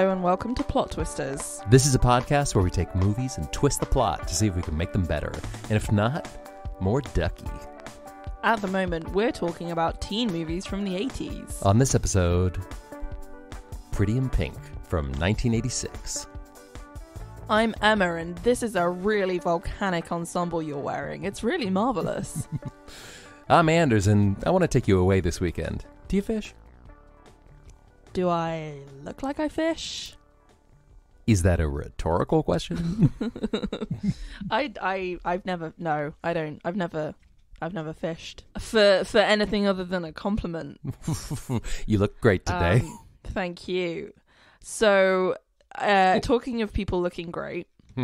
Hello and welcome to Plot Twisters. This is a podcast where we take movies and twist the plot to see if we can make them better. And if not, more ducky. At the moment, we're talking about teen movies from the 80s. On this episode, Pretty in Pink from 1986. I'm Emma, and this is a really volcanic ensemble you're wearing. It's really marvelous. I'm Anders, and I want to take you away this weekend. Do you fish? Do I look like I fish? Is that a rhetorical question? I, I, I've never. No, I don't. I've never. I've never fished for for anything other than a compliment. you look great today. Um, thank you. So, uh, oh. talking of people looking great,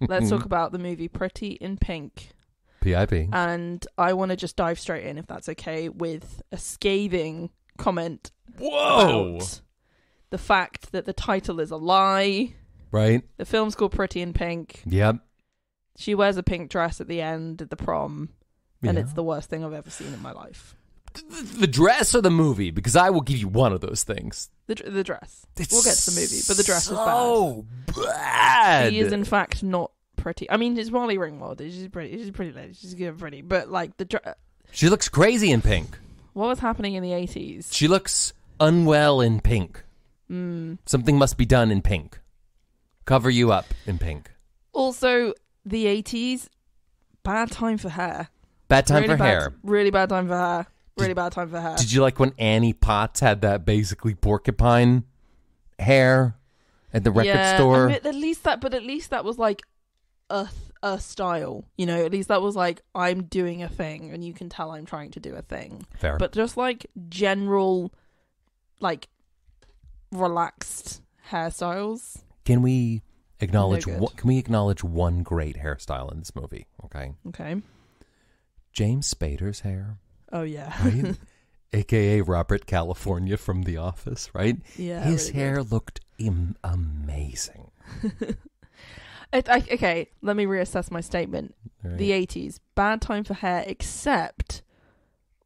let's talk about the movie Pretty in Pink. PIP. And I want to just dive straight in, if that's okay, with a scathing comment. Whoa! about The fact that the title is a lie. Right? The film's called Pretty in Pink. Yep. She wears a pink dress at the end at the prom, and Yeah. it's the worst thing I've ever seen in my life. The, the dress or the movie? Because I will give you one of those things. The, the dress. we'll get to the movie, but the dress is bad. so bad. She is in fact not pretty. I mean, it's Molly Ringwald. She's pretty. She's a pretty lady. She's good, pretty. But like the dress, She looks crazy in pink. What was happening in the 80s? She looks unwell in pink. Mm. Something must be done in pink. Cover you up in pink. Also, the 80s, bad time for hair. Bad time really for bad, hair. Really bad time for hair. Really did, bad time for hair. Did you like when Annie Potts had that basically porcupine hair at the record yeah, store? I mean, at least that, but at least that was like a a style. You know, at least that was like I'm doing a thing and you can tell I'm trying to do a thing. Fair. But just like general like relaxed hairstyles. Can we acknowledge no what can we acknowledge one great hairstyle in this movie, okay? Okay. James Spader's hair. Oh yeah. Right? AKA Robert California from The Office, right? Yeah. His really hair good. looked Im- amazing. It, I, okay, let me reassess my statement. Right. The 80s, bad time for hair, except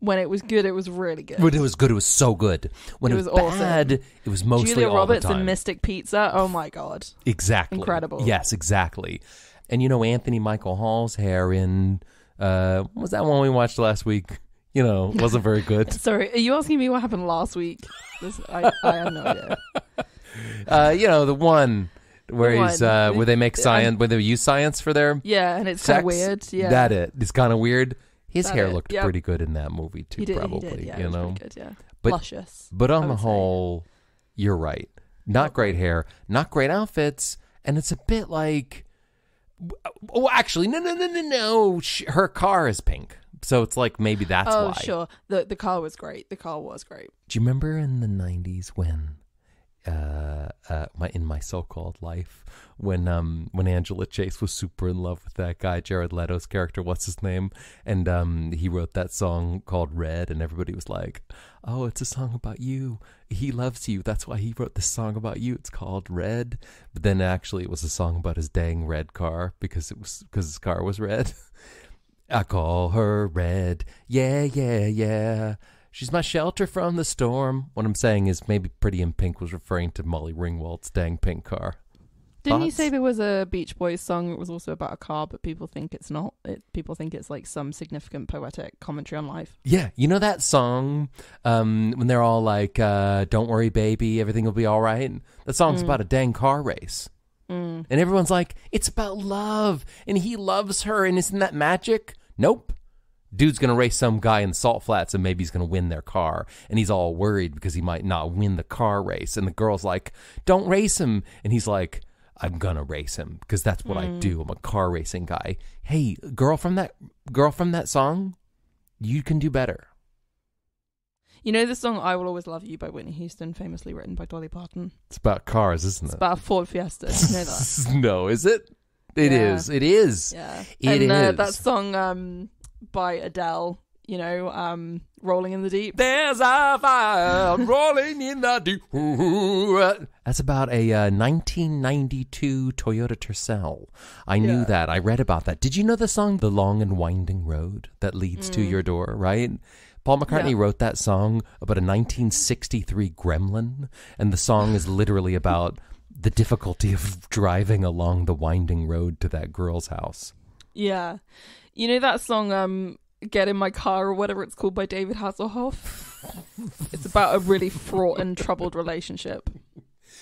when it was good, it was really good. When it was good, it was so good. When it, it was, was, bad, it was mostly Julia Roberts and Mystic Pizza. Oh my god! Exactly. Incredible. Yes, exactly. And you know Anthony Michael Hall's hair in uh, what was that one we watched last week? You know, wasn't very good. Sorry, are you asking me what happened last week? This, I, I, have no idea. Uh, you know the one where he's uh, where they make science, where they use science for their Yeah, and it's kind of weird. Yeah, That it. It's kind of weird. His That hair it, looked yep. pretty good in that movie too, he did. probably. he did. Yeah, you it was know, good. Yeah, But- luscious. but on the say. whole, you're right. Not great hair, not great outfits, and it's a bit like. Oh, actually, no, no, no, no, no. her car is pink, so it's like maybe that's oh, why. sure. The the car was great. The car was great. Do you remember in the '90s when uh, uh, my in my so-called life when um when Angela Chase was super in love with that guy Jared Leto's character what's his name and um he wrote that song called Red and everybody was like oh it's a song about you he loves you that's why he wrote this song about you it's called Red but then actually it was a song about his dang red car because it was because his car was red I call her Red yeah yeah yeah She's my shelter from the storm. What I'm saying is maybe Pretty in Pink was referring to Molly Ringwald's dang pink car. Didn't Thoughts? you say there was a Beach Boys song that was also about a car, but people think it's not? It, people think it's like some significant poetic commentary on life. Yeah, you know that song um, when they're all like, uh, "Don't worry, baby, everything will be all right." That song's mm. about a dang car race, mm. and everyone's like, "It's about love, and he loves her, and isn't that magic?" Nope, Dude's going to race some guy in Salt Flats and maybe he's going to win their car. And he's all worried because he might not win the car race. And the girl's like, don't race him. And he's like, I'm going to race him because that's what mm. I do. I'm a car racing guy. Hey, girl from that girl from that song, you can do better. You know the song "I Will Always Love You" by Whitney Houston, famously written by Dolly Parton. It's about cars, isn't it? It's about Ford Fiesta. You know no, is it? It yeah. is. It is. Yeah. It and, uh, is. Uh, that song, um, by Adele. You know, um, rolling in the deep. There's a fire rolling in the deep. That's about a uh, 1992 Toyota Tercel. I yeah. knew that. I read about that. Did you know the song "The Long and Winding Road" that leads mm. to your door? Right. Paul McCartney yeah. wrote that song about a 1963 gremlin, and the song is literally about the difficulty of driving along the winding road to that girl's house. Yeah. You know that song, um, Get in My Car or whatever it's called by David Hasselhoff? it's about a really fraught and troubled relationship.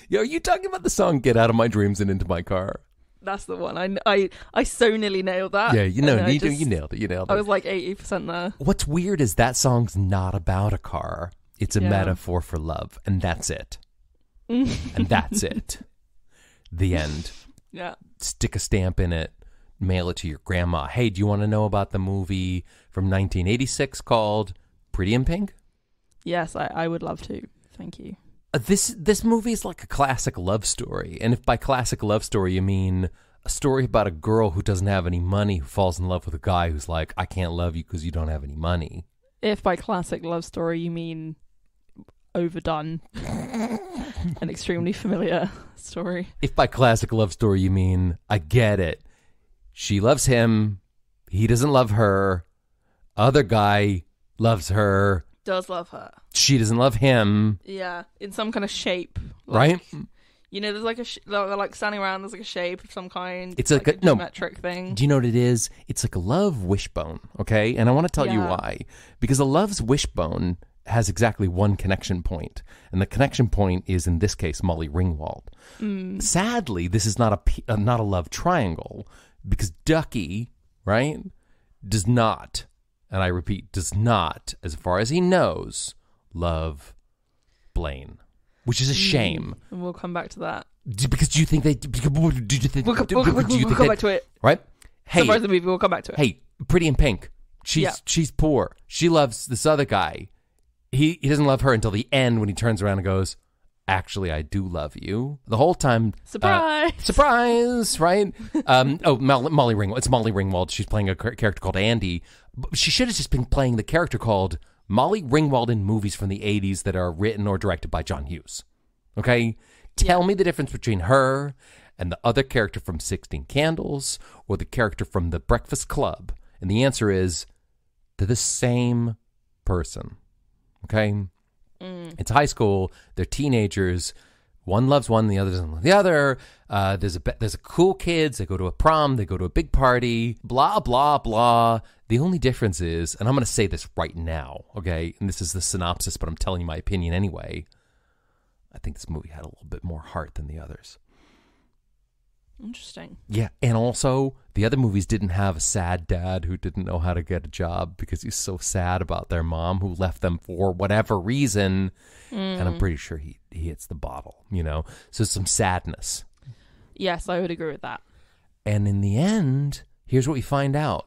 Yeah, are you talking about the song Get Out of My Dreams and Into My Car? That's the one. I, I, I so nearly nailed that. Yeah, you know, you, just, you nailed it. You nailed it. I was like 80% there. What's weird is that song's not about a car, it's a yeah. metaphor for love, and that's it. and that's it. The end. Yeah. Stick a stamp in it mail it to your grandma. Hey, do you want to know about the movie from 1986 called Pretty in Pink? Yes, I, I would love to. Thank you. Uh, this this movie is like a classic love story, and if by classic love story you mean a story about a girl who doesn't have any money who falls in love with a guy who's like, I can't love you because you don't have any money. If by classic love story you mean overdone, an extremely familiar story. If by classic love story you mean I get it, she loves him. He doesn't love her. Other guy loves her. Does love her. She doesn't love him. Yeah, in some kind of shape. Like, right? You know, there's like a, sh- they're like standing around, there's like a shape of some kind. It's like, like a, a, geometric no, thing. Do you know what it is? It's like a love wishbone, okay? And I want to tell yeah. you why. Because a love's wishbone has exactly one connection point, and the connection point is in this case Molly Ringwald. Mm. Sadly, this is not a uh, not a love triangle because Ducky, right, does not, and I repeat, does not, as far as he knows, love Blaine, which is a hmm. shame. And we'll come back to that. Do, because do you think they? Because, do you think? We'll, do, we'll, do, we'll, do you we'll come they, back to it. Right? Hey, the movie, we'll come back to it. Hey, Pretty in Pink. She's yeah. she's poor. She loves this other guy. He he doesn't love her until the end when he turns around and goes, actually I do love you the whole time. Surprise! Uh, surprise! Right? um, oh, Molly, Molly Ringwald. It's Molly Ringwald. She's playing a character called Andy. She should have just been playing the character called Molly Ringwald in movies from the '80s that are written or directed by John Hughes. Okay, tell yeah. me the difference between her and the other character from Sixteen Candles or the character from The Breakfast Club, and the answer is they're the same person. Okay. Mm. It's high school. They're teenagers. One loves one, the other doesn't love the other. Uh, there's a there's a cool kids. They go to a prom. They go to a big party. Blah blah blah. The only difference is, and I'm going to say this right now, okay? And this is the synopsis, but I'm telling you my opinion anyway. I think this movie had a little bit more heart than the others. Interesting. Yeah, and also the other movies didn't have a sad dad who didn't know how to get a job because he's so sad about their mom who left them for whatever reason. Mm. And I'm mm. pretty sure he, he hits the bottle, you know? So some sadness. Yes, I would agree with that. And in the end, here's what we find out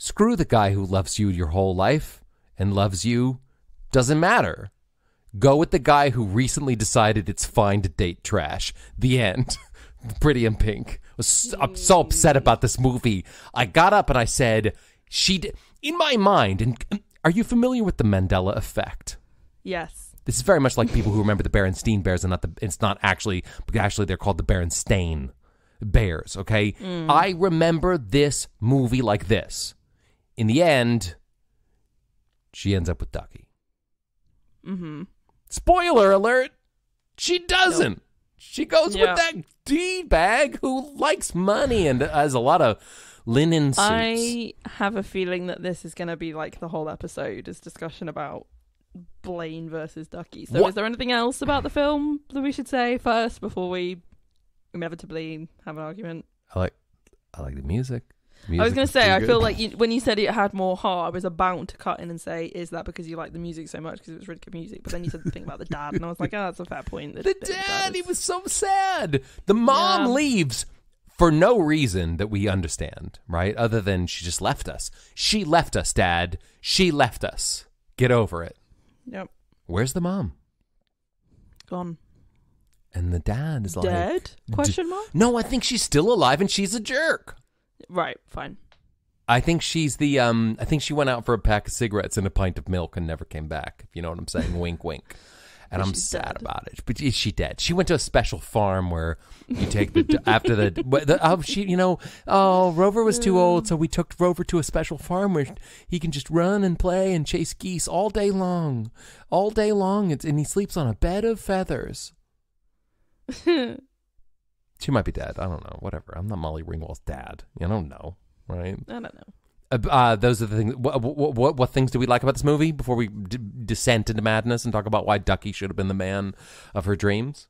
screw the guy who loves you your whole life and loves you, doesn't matter. Go with the guy who recently decided it's fine to date trash. The end. Pretty in Pink. I was I'm so upset mm. about this movie. I got up and I said, she did. In my mind, and are you familiar with the Mandela effect? Yes. This is very much like people who remember the Berenstain Bears and not the. It's not actually, but actually they're called the Berenstain Bears. Okay, mm. I remember this movie like this. In the end, she ends up with Ducky. Mm-hmm. Spoiler alert: she doesn't. Nope. She goes yeah. with that d bag who likes money and has a lot of linen suits. I have a feeling that this is going to be like the whole episode is discussion about Blaine versus Ducky. So, what? is there anything else about the film that we should say first before we inevitably have an argument? I like, I like the music. Music I was going to say, I feel like you, when you said it had more heart, I was about to cut in and say, "Is that because you like the music so much because it was really good music?" But then you said the thing about the dad, and I was like, "Oh, that's a fair point." The, the dad, he was so sad. The mom yeah. leaves for no reason that we understand, right? Other than she just left us. She left us, Dad. She left us. Get over it. Yep. Where's the mom? Gone. And the dad is dead? like dead? Question mark. No, I think she's still alive, and she's a jerk. Right, fine. I think she's the um I think she went out for a pack of cigarettes and a pint of milk and never came back, if you know what I'm saying. wink wink. And I'm sad dead. about it. But is she dead? She went to a special farm where you take the after the, the oh she you know oh Rover was too old so we took Rover to a special farm where he can just run and play and chase geese all day long, all day long. It's, and he sleeps on a bed of feathers. She might be dead. I don't know. Whatever. I'm not Molly Ringwald's dad. I don't know, right? I don't know. Uh, uh those are the things. What, what, what, what, things do we like about this movie before we d- descend into madness and talk about why Ducky should have been the man of her dreams?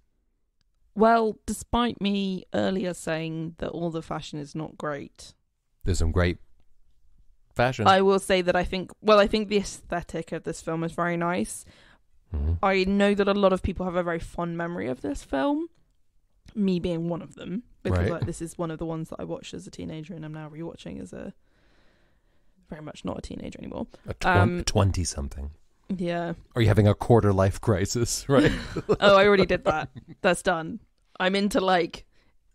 Well, despite me earlier saying that all the fashion is not great, there's some great fashion. I will say that I think, well, I think the aesthetic of this film is very nice. Mm-hmm. I know that a lot of people have a very fond memory of this film me being one of them because right. like this is one of the ones that I watched as a teenager and I'm now rewatching as a very much not a teenager anymore. A tw- um, twenty something. Yeah. Are you having a quarter life crisis? Right. oh, I already did that. That's done. I'm into like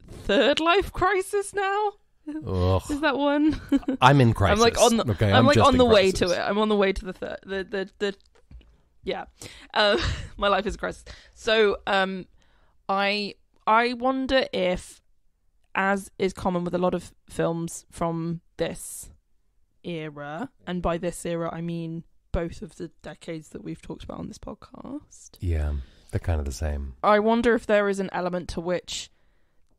third life crisis now. Ugh. Is that one? I'm in crisis. I'm like on the, okay, I'm, I'm like on the way to it. I'm on the way to the third. The the the. Yeah, uh, my life is a crisis. So um, I I wonder if, as is common with a lot of films from this era, and by this era I mean both of the decades that we've talked about on this podcast. Yeah, they're kind of the same. I wonder if there is an element to which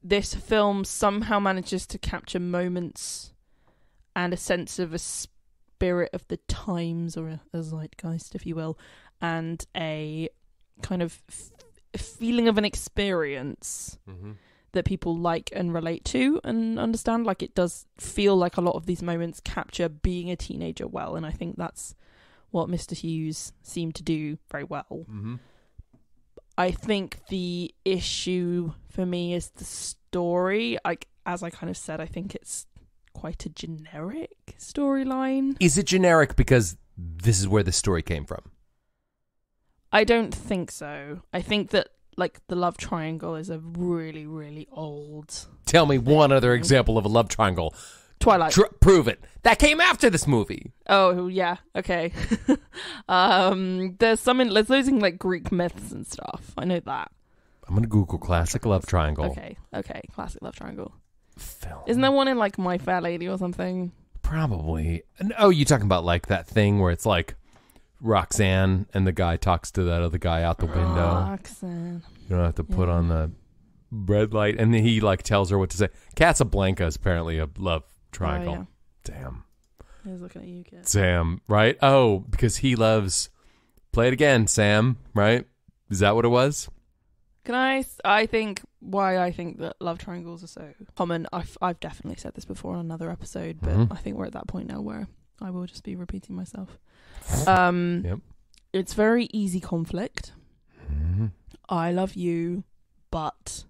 this film somehow manages to capture moments and a sense of a spirit of the times or a, a zeitgeist, if you will, and a kind of feeling of an experience mm-hmm. that people like and relate to and understand. Like it does feel like a lot of these moments capture being a teenager well, and I think that's what Mr. Hughes seemed to do very well. Mm-hmm. I think the issue for me is the story. Like as I kind of said, I think it's quite a generic storyline. Is it generic because this is where the story came from? I don't think so. I think that like the love triangle is a really really old. Tell me one other example of a love triangle. Twilight. Tr prove it. That came after this movie. Oh yeah. Okay. um, there's some in there's using like Greek myths and stuff. I know that. I'm gonna Google classic love triangle. Okay. Okay. Classic love triangle. Film. Isn't there one in like My Fair Lady or something? Probably. Oh, you talking about like that thing where it's like Roxanne, and the guy talks to that other guy out the window. Roxanne. You don't have to put yeah. on the red light, and he like tells her what to say. Casablanca is apparently a love triangle. Oh, yeah. Damn. He was looking at you, Kat. Sam, right? Oh, because he loves. Play it again, Sam. Right? Is that what it was? Can I? I think why I think that love triangles are so common. I've I've definitely said this before on another episode, but mm -hmm. I think we're at that point now where I will just be repeating myself. Um, yep. It's very easy conflict. Mm-hmm. I love you, but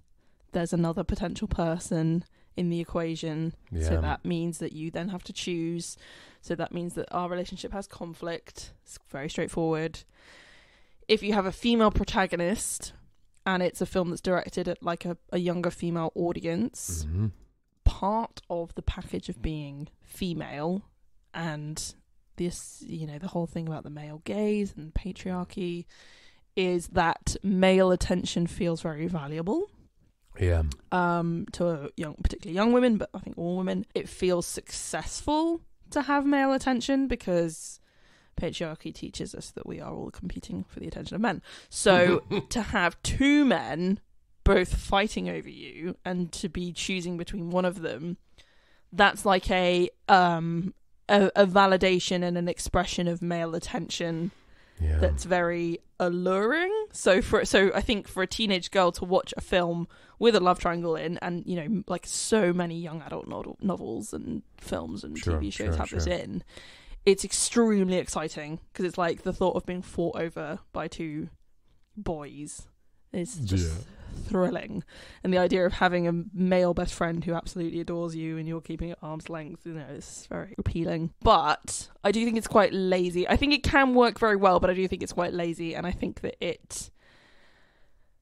there's another potential person in the equation. Yeah. So that means that you then have to choose. So that means that our relationship has conflict. It's very straightforward. If you have a female protagonist and it's a film that's directed at like a, a younger female audience, mm-hmm. part of the package of being female and this, you know, the whole thing about the male gaze and patriarchy is that male attention feels very valuable. Yeah. Um, to young, particularly young women, but I think all women, it feels successful to have male attention because patriarchy teaches us that we are all competing for the attention of men. So to have two men both fighting over you and to be choosing between one of them, that's like a um a, a validation and an expression of male attention yeah. that's very alluring. So for so I think for a teenage girl to watch a film with a love triangle in, and you know, like so many young adult no- novels and films and sure, TV shows sure, have sure. this in, it's extremely exciting because it's like the thought of being fought over by two boys is just yeah thrilling. And the idea of having a male best friend who absolutely adores you and you're keeping at arm's length, you know, it's very appealing. But I do think it's quite lazy. I think it can work very well, but I do think it's quite lazy. And I think that it.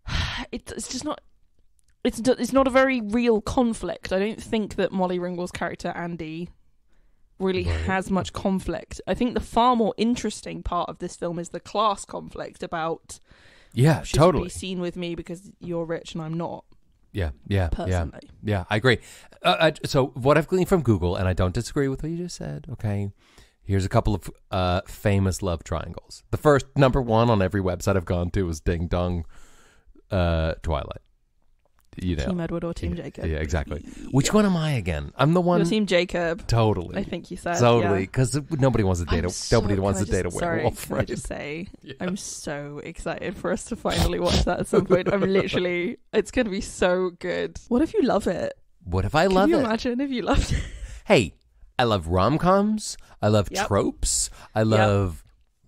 It's just not it's it's not a very real conflict. I don't think that Molly Ringwald's character Andy really right. has much conflict. I think the far more interesting part of this film is the class conflict about yeah, totally. be seen with me because you're rich and I'm not. Yeah, yeah, personally. yeah, yeah. I agree. Uh, I, uh, so what I've gleaned from Google, and I don't disagree with what you just said. Okay, here's a couple of uh, famous love triangles. The first number one on every website I've gone to was Ding Dong, uh, Twilight you know, Team Edward or Team yeah, Jacob. Yeah, exactly. Which yeah. one am I again? I'm the one. Team Jacob. Totally. I think you said totally because yeah. nobody wants to date. so, nobody wants to date werewolf. Sorry, right? I just say I'm so excited for us to finally watch that at some point. I'm literally. It's going to be so good. What if you love it? What if I love Can you it? Imagine if you loved it. Hey, I love rom coms. I love yep. tropes. I love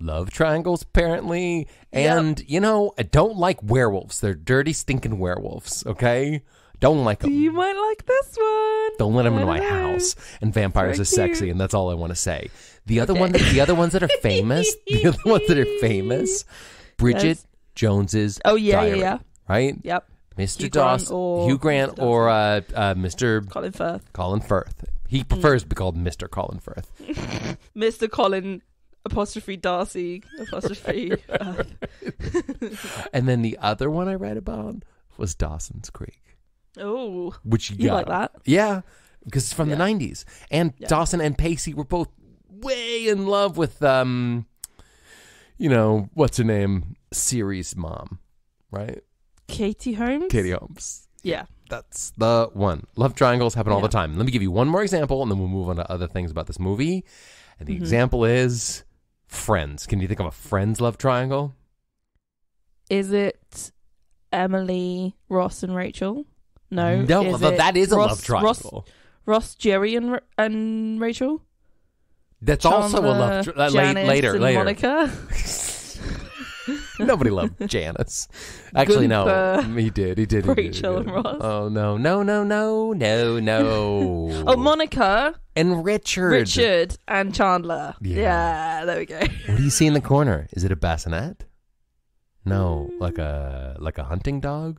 love triangles apparently and yep. you know i don't like werewolves they're dirty stinking werewolves okay don't like them you might like this one don't let them into my know. house and vampires Very are sexy and that's all i want to say the other one that, the other ones that are famous the other ones that are famous bridget that's... jones's oh yeah diary, yeah yeah right yep mr hugh doss hugh grant or uh, uh, mr colin firth colin firth he mm. prefers to be called Mr. Colin Firth. Mr. Colin apostrophe Darcy apostrophe. Right. Uh, and then the other one I read about was Dawson's Creek. Oh, which you, you like that? Yeah, because it's from yeah. the '90s, and yeah. Dawson and Pacey were both way in love with um, you know what's her name series mom, right? Katie Holmes. Katie Holmes. Yeah. That's the one. Love triangles happen yeah. all the time. Let me give you one more example and then we'll move on to other things about this movie. And the mm -hmm. example is Friends. Can you think of a Friends love triangle? Is it Emily, Ross, and Rachel? No. No, is but that is a Ross, love triangle. Ross, Ross, Jerry, and, and Rachel? That's Chandler, also a love triangle. Uh, later, later. Monica? Nobody loved Janice. Actually, no, he did. He did. Rachel and Ross. Oh no, no, no, no, no, no. oh, Monica and Richard, Richard and Chandler. Yeah. yeah, there we go. What do you see in the corner? Is it a bassinet? No, like a like a hunting dog.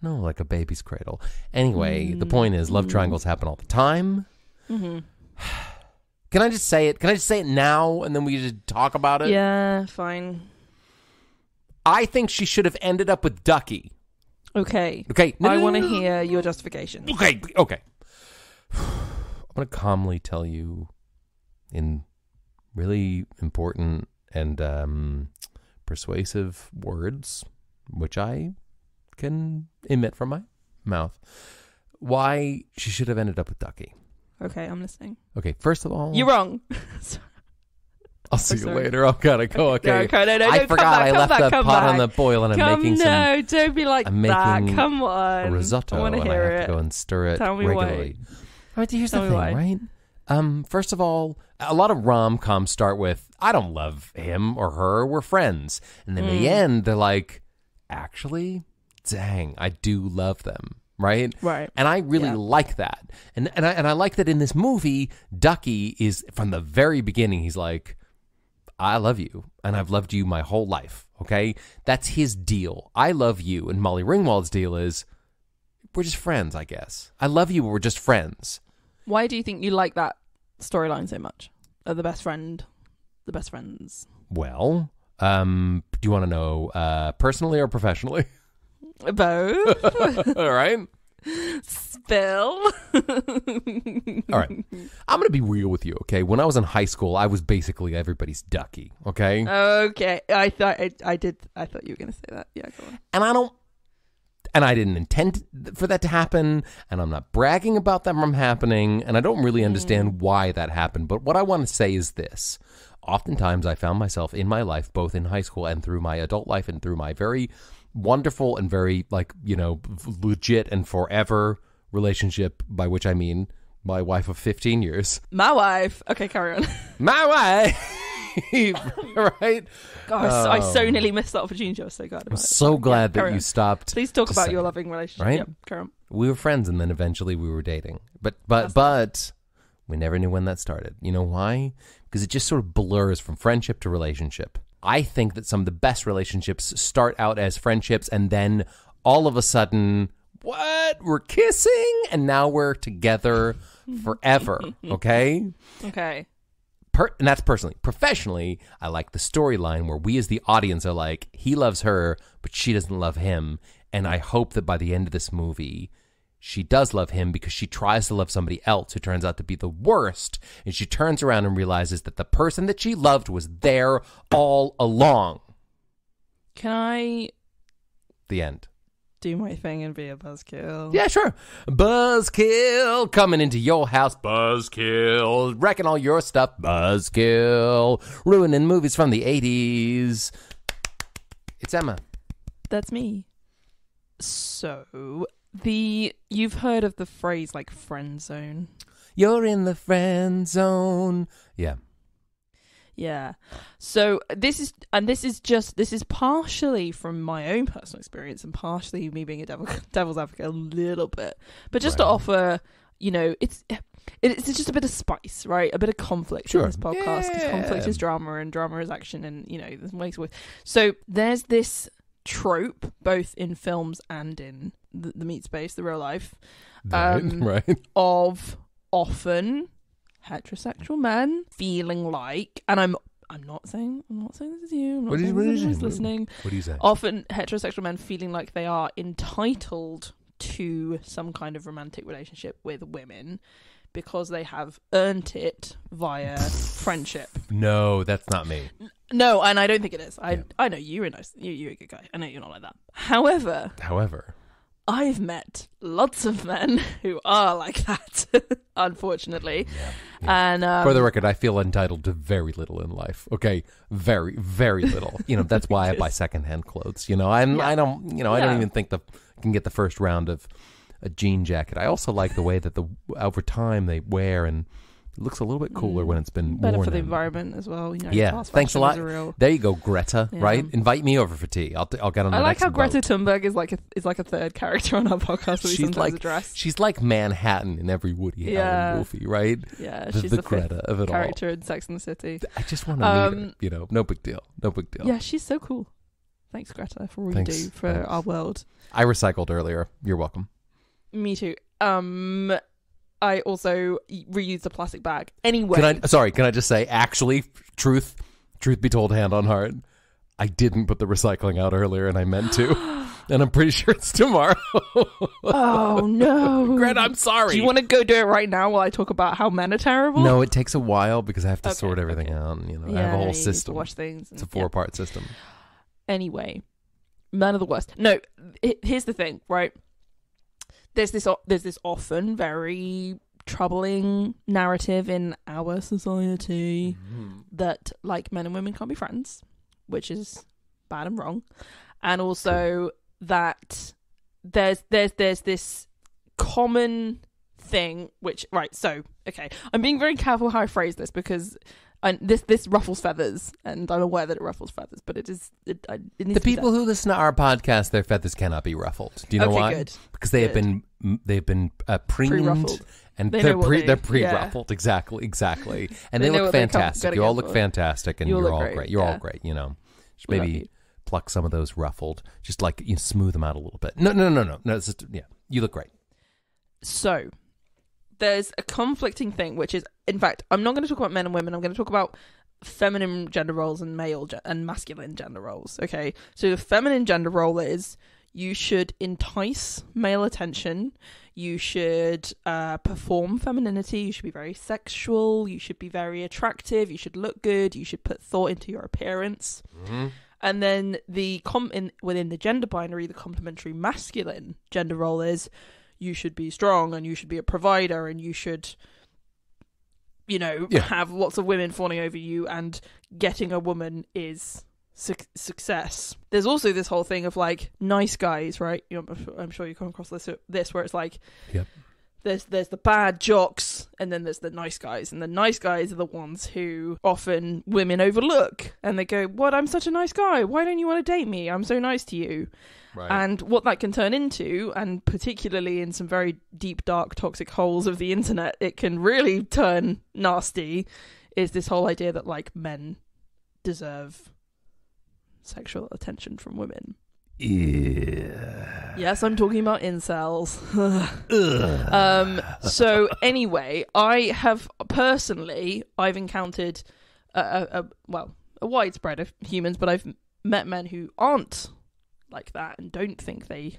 No, like a baby's cradle. Anyway, mm. the point is, love triangles happen all the time. Mm -hmm. Can I just say it? Can I just say it now, and then we just talk about it? Yeah, fine. I think she should have ended up with Ducky. Okay. Okay. No, I no, want to hear your justification. Okay. Okay. I'm going to calmly tell you in really important and um, persuasive words, which I can emit from my mouth, why she should have ended up with Ducky. Okay, I'm listening. Okay, first of all, you're wrong. I'll see you later. I'm gonna go. Okay. No, no, no, I forgot back, I left back, the pot back. on the boil and I'm making some. No, don't be like I'm that. Come on. Risotto. I want to hear it. To go and stir it Tell me regularly. Why. Right, here's Tell the thing, why. right? Um, first of all, a lot of rom coms start with "I don't love him or her. We're friends," and then mm. in the end, they're like, "Actually, dang, I do love them." right? Right. And I really yeah. like that. And and I and I like that in this movie, Ducky is from the very beginning. He's like, I love you and I've loved you my whole life. Okay. That's his deal. I love you. And Molly Ringwald's deal is we're just friends, I guess. I love you, but we're just friends. Why do you think you like that storyline so much? Of the best friend, the best friends. Well, um, do you want to know uh, personally or professionally? Both. All right. Bill. All right. I'm going to be real with you, okay? When I was in high school, I was basically everybody's ducky, okay? Okay. I thought I, I did I thought you were going to say that. Yeah, go on. And I don't and I didn't intend for that to happen, and I'm not bragging about that from happening, and I don't really understand mm. why that happened. But what I want to say is this. Oftentimes, I found myself in my life, both in high school and through my adult life, and through my very wonderful and very, like, you know, legit and forever relationship, by which I mean my wife of 15 years. My wife. Okay, carry on. my wife. right? Gosh, um, I so oh. nearly missed that opportunity. I was so glad. I'm so it. glad yeah, that you stopped. Please talk about say, your loving relationship. Right? on. we were friends, and then eventually we were dating. But but That's but we never knew when that started. You know why? Because it just sort of blurs from friendship to relationship. I think that some of the best relationships start out as friendships, and then all of a sudden what? We're kissing and now we're together forever. okay? Okay. Per- and that's personally. Professionally, I like the storyline where we as the audience are like, he loves her, but she doesn't love him. And I hope that by the end of this movie, she does love him because she tries to love somebody else who turns out to be the worst. And she turns around and realizes that the person that she loved was there all along. Can I? The end do my thing and be a buzzkill. Yeah, sure. Buzzkill coming into your house. Buzzkill wrecking all your stuff. Buzzkill ruining movies from the 80s. It's Emma. That's me. So, the you've heard of the phrase like friend zone. You're in the friend zone. Yeah. Yeah. So uh, this is, and this is just, this is partially from my own personal experience and partially me being a devil, devil's advocate a little bit, but just right. to offer, you know, it's it's just a bit of spice, right? A bit of conflict sure. in this podcast because yeah. conflict is drama and drama is action, and you know, there's ways with. So there's this trope both in films and in the, the meat space, the real life, um, right? Of often heterosexual men feeling like, and I'm I'm not saying I'm not saying this is you. I'm not what saying is, this is listening. What do you say? Often heterosexual men feeling like they are entitled to some kind of romantic relationship with women because they have earned it via friendship. No, that's not me. No, and I don't think it is. I yeah. I know you, are a nice, you're a good guy. I know you're not like that. However, however, I've met lots of men who are like that, unfortunately. Yeah. And um, for the record, I feel entitled to very little in life. Okay, very, very little. you know, that's why I buy secondhand clothes. You know, I'm, yeah. I don't, you know, I don't even think the can get the first round of a jean jacket. I also like the way that the over time they wear and it looks a little bit cooler mm. when it's been better worn for the in. environment as well. You know, Yeah, thanks a lot. real- There you go, Greta. Yeah. Right, invite me over for tea. I'll t- I'll get on. I the like next how boat. Greta Thunberg is like a, is like a third character on our podcast. That She's like address. she's like Manhattan in every Woody Yeah. Allen movie, right? yeah, The, she's the, the fifth Greta of it all. character in Sex and the City. I just want to meet um, her. You know, no big deal. No big deal. Yeah, she's so cool. Thanks, Greta, for all Thanks, you do for thanks. our world. I recycled earlier. You're welcome. Me too. Um, I also reused a plastic bag. Anyway, can I, sorry, can I just say, actually, truth, truth be told, hand on heart, I didn't put the recycling out earlier, and I meant to. and I'm pretty sure it's tomorrow. oh no, Grant, I'm sorry. Do you want to go do it right now while I talk about how men are terrible? No, it takes a while because I have to okay, sort everything okay. out. And, you know, yeah, I have a whole system. Wash things. And, it's a four part yeah. system. Anyway, men are the worst. No, here's the thing, right? there's this there's this often very troubling narrative in our society mm. that like men and women can't be friends, which is bad and wrong, and also that there's there's there's this common thing which right so okay i'm being very careful how i phrase this because and this this ruffles feathers, and I'm aware that it ruffles feathers, but it is it, it the people who listen to our podcast, their feathers cannot be ruffled. Do you know okay, why? Good. Because they good. have been they've been uh, pre-ruffled. And they are pre, they, are pre-ruffled, yeah. exactly, exactly. And they, they look fantastic. You all look fantastic, and you are all great. great. You're yeah. all great. You know, maybe pluck some of those ruffled, just like you know, smooth them out a little bit. No, no, no, no, no. Just, yeah, you look great. So there's a conflicting thing, which is in fact, I'm not going to talk about men and women. I'm going to talk about feminine gender roles and male ge- and masculine gender roles. Okay, so the feminine gender role is you should entice male attention. You should uh, perform femininity. You should be very sexual. You should be very attractive. You should look good. You should put thought into your appearance. Mm-hmm. And then the com in, within the gender binary, the complementary masculine gender role is you should be strong and you should be a provider and you should you know, yeah. have lots of women fawning over you, and getting a woman is su- success. There's also this whole thing of like nice guys, right? You know, I'm sure you come across this, this where it's like, yep there's there's the bad jocks and then there's the nice guys and the nice guys are the ones who often women overlook and they go what i'm such a nice guy why don't you want to date me i'm so nice to you right. and what that can turn into and particularly in some very deep dark toxic holes of the internet it can really turn nasty is this whole idea that like men deserve sexual attention from women yeah. Yes, I'm talking about incels. um, so anyway, I have personally I've encountered a, a, a, well a widespread of humans, but I've met men who aren't like that and don't think they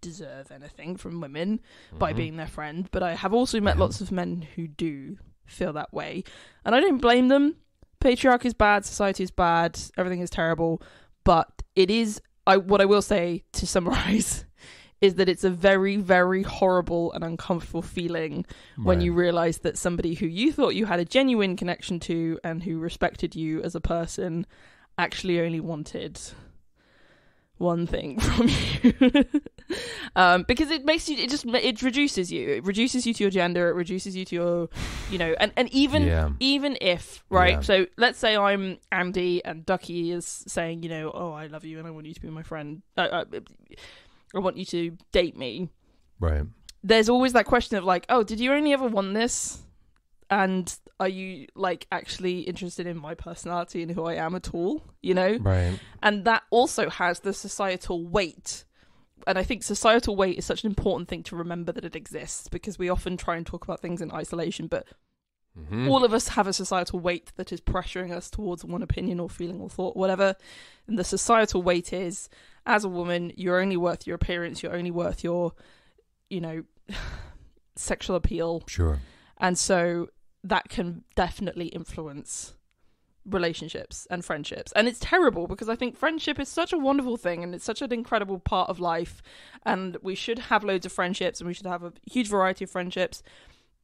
deserve anything from women mm-hmm. by being their friend. But I have also met yeah. Mm-hmm. lots of men who do feel that way, and I don't blame them. Patriarchy is bad, society is bad, everything is terrible, but it is I what I will say to summarize is that it's a very very horrible and uncomfortable feeling right. when you realize that somebody who you thought you had a genuine connection to and who respected you as a person actually only wanted one thing from you um, because it makes you it just it reduces you it reduces you to your gender it reduces you to your you know and and even yeah. even if right yeah. so let's say i'm andy and ducky is saying you know oh i love you and i want you to be my friend I, I want you to date me right there's always that question of like oh did you only ever want this and are you like actually interested in my personality and who I am at all? You know? Right. And that also has the societal weight. And I think societal weight is such an important thing to remember that it exists because we often try and talk about things in isolation, but Mm-hmm. All of us have a societal weight that is pressuring us towards one opinion or feeling or thought, whatever. And the societal weight is as a woman, you're only worth your appearance, you're only worth your, you know, sexual appeal. Sure. And so that can definitely influence relationships and friendships. And it's terrible because I think friendship is such a wonderful thing and it's such an incredible part of life. And we should have loads of friendships and we should have a huge variety of friendships.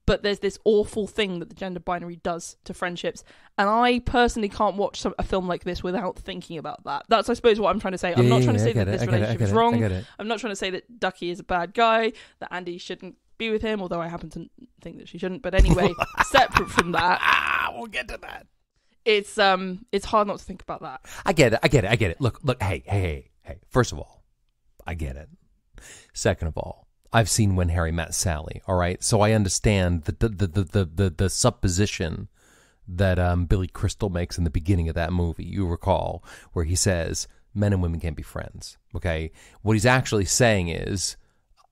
But there's this awful thing that the gender binary does to friendships. And I personally can't watch some, a film like this without thinking about that. That's, I suppose, what I'm trying to say. Yeah, I'm not yeah, trying to yeah, say that it, this relationship it, is wrong. I'm not trying to say that Ducky is a bad guy, that Andy shouldn't be with him, although I happen to think that she shouldn't. But anyway, separate from that, ah, we'll get to that. It's um, it's hard not to think about that. I get it. I get it. I get it. Look, look. Hey, hey, hey, hey. First of all, I get it. Second of all, I've seen when Harry met Sally. All right, so I understand the the the the the, the, the supposition that um, Billy Crystal makes in the beginning of that movie. You recall where he says men and women can't be friends. Okay, what he's actually saying is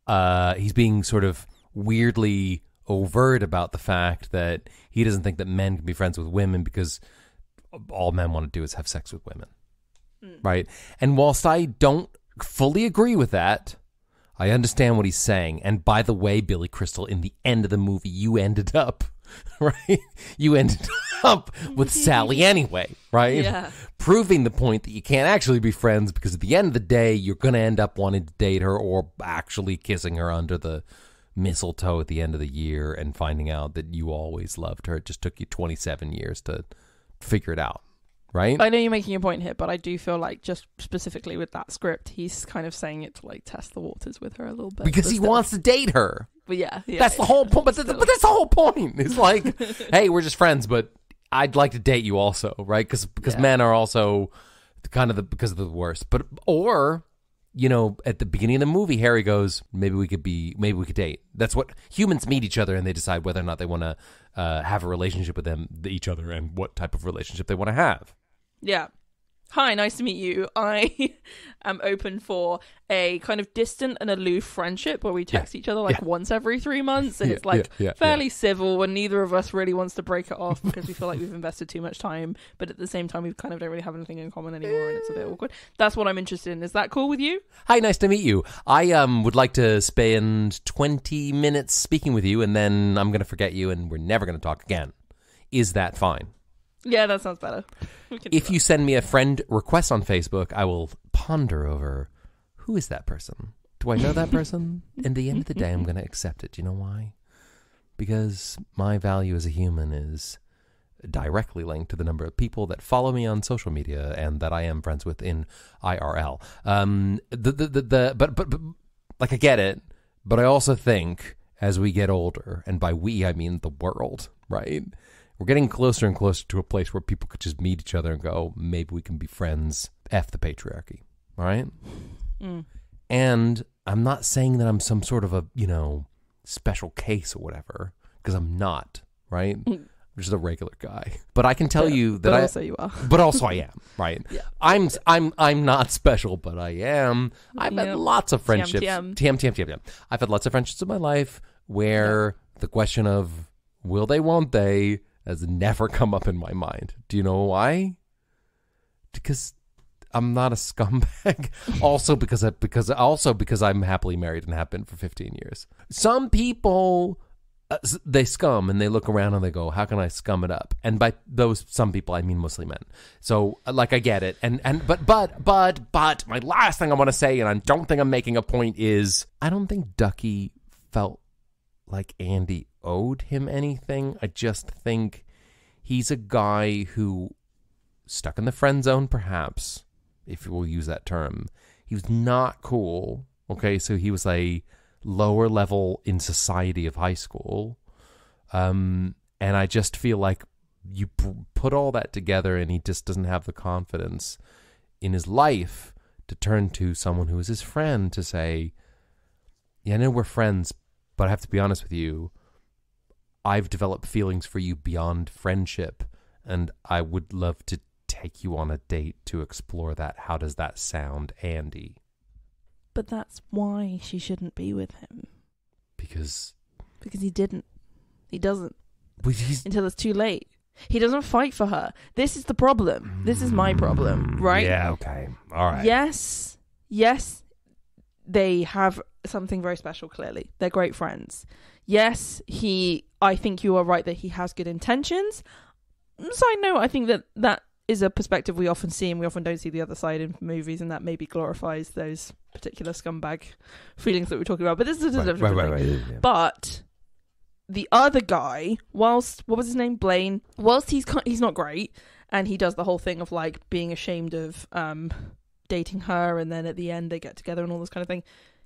uh, he's being sort of weirdly overt about the fact that he doesn't think that men can be friends with women because all men want to do is have sex with women. Mm. Right? And whilst I don't fully agree with that, I understand what he's saying. And by the way, Billy Crystal, in the end of the movie, you ended up, right? You ended up with Sally anyway, right? Yeah. Proving the point that you can't actually be friends because at the end of the day, you're going to end up wanting to date her or actually kissing her under the mistletoe at the end of the year and finding out that you always loved her. It just took you 27 years to figure it out, right? I know you're making a point here, but I do feel like just specifically with that script, he's kind of saying it to like test the waters with her a little bit because he wants to date her. But yeah, yeah that's yeah, the whole point. But, the, but that's the whole point. It's like, hey, we're just friends, but I'd like to date you also, right? Because because yeah. men are also kind of the because of the worst, but or you know, at the beginning of the movie, Harry goes, maybe we could be, maybe we could date. That's what humans meet each other and they decide whether or not they want to uh, have a relationship with them, each other, and what type of relationship they want to have. Yeah hi, nice to meet you. I am open for a kind of distant and aloof friendship where we text yeah. each other like yeah. once every three months and yeah, it's like fairly civil and neither of us really wants to break it off because we feel like we've invested too much time, but at the same time, we kind of don't really have anything in common anymore and it's a bit awkward. That's what I'm interested in. Is that cool with you? Hi, nice to meet you. I um, would like to spend 20 minutes speaking with you and then I'm going to forget you and we're never going to talk again. Is that fine? Yeah, that sounds better. If you send me a friend request on Facebook, I will ponder over who is that person? Do I know that person? In the end of the day, I'm going to accept it. Do you know why? Because my value as a human is directly linked to the number of people that follow me on social media and that I am friends with in IRL. Um, the, the, the, the but, but, but, like, I get it, but I also think as we get older, and by we, I mean the world, right? we're getting closer and closer to a place where people could just meet each other and go, maybe we can be friends. F the patriarchy. All right. Mm. And I'm not saying that I'm some sort of a, you know, special case or whatever, because I'm not, right? Mm. I'm just a regular guy. But I can tell yeah, you that but I also you are. but also I am, right? Yeah. I'm I'm I'm not special, but I am. I've had lots of friendships. TM TM. TM TM TM I've had lots of friendships in my life where the question of will they won't they has never come up in my mind. Do you know why? Because I'm not a scumbag. also because I, because also because I'm happily married and have been for 15 years. Some people uh, they scum and they look around and they go, "How can I scum it up?" And by those some people, I mean mostly men. So uh, like I get it, and and but but but but my last thing I want to say, and I don't think I'm making a point, is I don't think Ducky felt like Andy owed him anything. I just think he's a guy who stuck in the friend zone, perhaps, if we'll use that term. He was not cool. Okay, so he was a lower level in society of high school. Um, and I just feel like you put all that together and he just doesn't have the confidence in his life to turn to someone who is his friend to say, Yeah, I know we're friends, but I have to be honest with you. I've developed feelings for you beyond friendship, and I would love to take you on a date to explore that. How does that sound, Andy? But that's why she shouldn't be with him. Because. Because he didn't. He doesn't. Until it's too late. He doesn't fight for her. This is the problem. This is my problem, mm, right? Yeah, okay. All right. Yes. Yes. They have something very special, clearly. They're great friends. Yes, he I think you are right that he has good intentions. Side note, I think that that is a perspective we often see and we often don't see the other side in movies and that maybe glorifies those particular scumbag feelings that we're talking about. But this is a right, right, right, right yeah. But the other guy, whilst what was his name, Blaine, whilst he's he's not great and he does the whole thing of like being ashamed of um, dating her and then at the end they get together and all this kind of thing.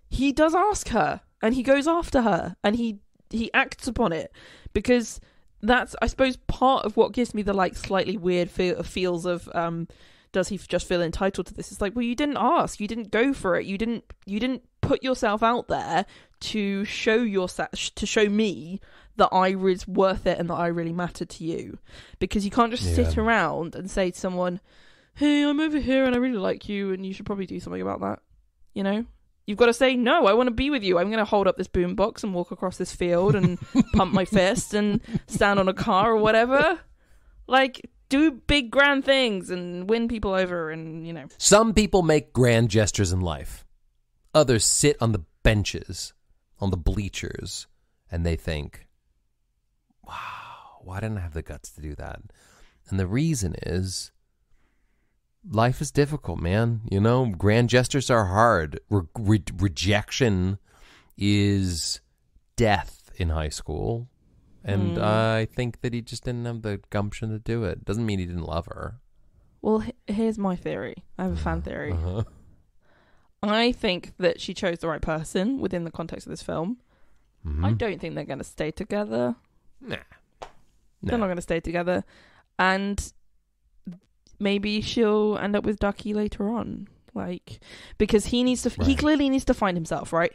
He does ask her and he goes after her and he he acts upon it because that's I suppose part of what gives me the like slightly weird feel feels of um does he just feel entitled to this? It's like well you didn't ask, you didn't go for it, you didn't you didn't put yourself out there to show yourself to show me that I was worth it and that I really matter to you because you can't just yeah. sit around and say to someone, "Hey, I'm over here and I really like you and you should probably do something about that." You know? you've got to say no i want to be with you i'm going to hold up this boombox and walk across this field and pump my fist and stand on a car or whatever like do big grand things and win people over and you know some people make grand gestures in life others sit on the benches on the bleachers and they think wow why didn't i have the guts to do that and the reason is life is difficult, man. You know, grand gestures are hard. Re re rejection is death in high school. And mm. I think that he just didn't have the gumption to do it. Doesn't mean he didn't love her. Well, here's my theory. I have a fan uh-huh. theory. Uh -huh. I think that she chose the right person within the context of this film. Mm -hmm. I mm-hmm. don't think they're going to stay together. Nah. nah. They're not going to stay together. And maybe she'll end up with Ducky later on. Like, because he needs to, right. he clearly needs to find himself, right?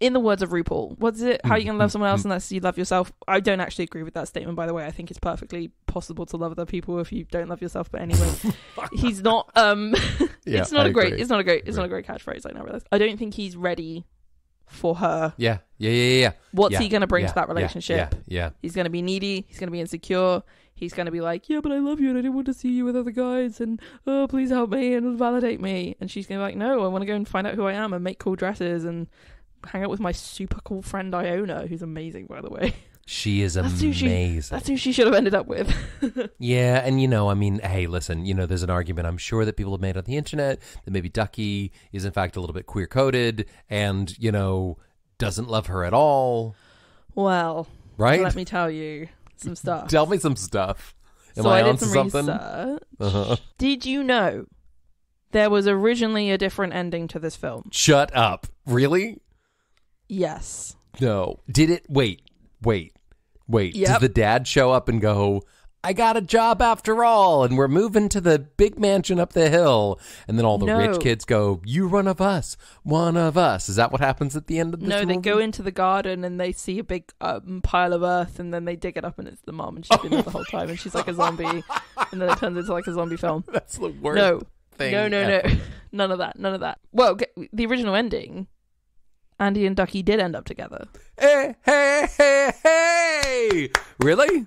In the words of RuPaul, what's it? How you gonna mm-hmm. love someone else mm-hmm. unless you love yourself? I don't actually agree with that statement, by the way. I think it's perfectly possible to love other people if you don't love yourself. But anyway, he's not. Um, yeah, it's not I a agree. great. It's not a great. It's not a great catchphrase. I now realize. I don't think he's ready for her. Yeah, yeah, yeah, yeah. What's yeah. he gonna bring yeah. to that relationship? Yeah, yeah. He's gonna be needy. He's gonna be insecure he's going to be like, Yeah, but I love you and I didn't want to see you with other guys and oh, please help me and validate me. And she's going to be like, No, I want to go and find out who I am and make cool dresses and hang out with my super cool friend Iona, who's amazing, by the way. She is that's amazing. Who she, that's who she should have ended up with. yeah, and you know, I mean, hey, listen, you know, there's an argument I'm sure that people have made on the internet that maybe Ducky is in fact a little bit queer coded and, you know, doesn't love her at all. Well, right? Let me tell you, some stuff. Tell me some stuff. Am so I, I did some something? research. Uh-huh. Did you know there was originally a different ending to this film? Shut up. Really? Yes. No. Did it? Wait, wait, wait. Yep. Does the dad show up and go, I got a job after all, and we're moving to the big mansion up the hill. And then all the no. rich kids go, You run of us, one of us. Is that what happens at the end of the? No, movie? they go into the garden and they see a big um, pile of earth, and then they dig it up, and it's the mom, and she's been there the whole time, and she's like a zombie. and then it turns into like a zombie film. That's the worst no. thing. No, no, ever. no. None of that. None of that. Well, the original ending Andy and Ducky did end up together. Hey, eh, hey, hey, hey! Really?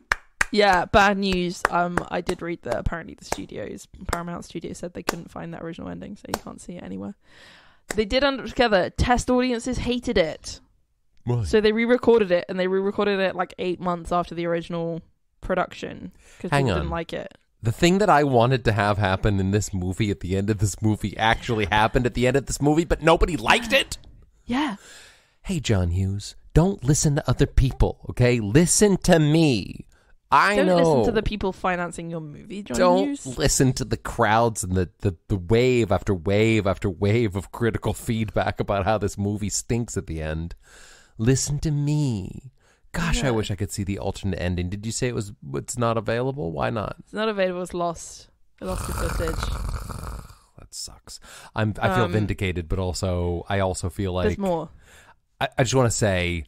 yeah, bad news. Um, I did read that apparently the studios, Paramount Studios, said they couldn't find that original ending, so you can't see it anywhere. They did up together. Test audiences hated it, Why? so they re-recorded it, and they re-recorded it like eight months after the original production because Hang on. didn't like it. The thing that I wanted to have happen in this movie at the end of this movie actually happened at the end of this movie, but nobody liked it. Yeah. Hey, John Hughes, don't listen to other people, okay? Listen to me. I don't know. listen to the people financing your movie. John don't Hughes. listen to the crowds and the, the, the wave after wave after wave of critical feedback about how this movie stinks at the end. Listen to me. Gosh, yeah. I wish I could see the alternate ending. Did you say it was? It's not available. Why not? It's not available. It's lost. I lost the footage. that sucks. I'm. I feel um, vindicated, but also I also feel like there's more. I, I just want to say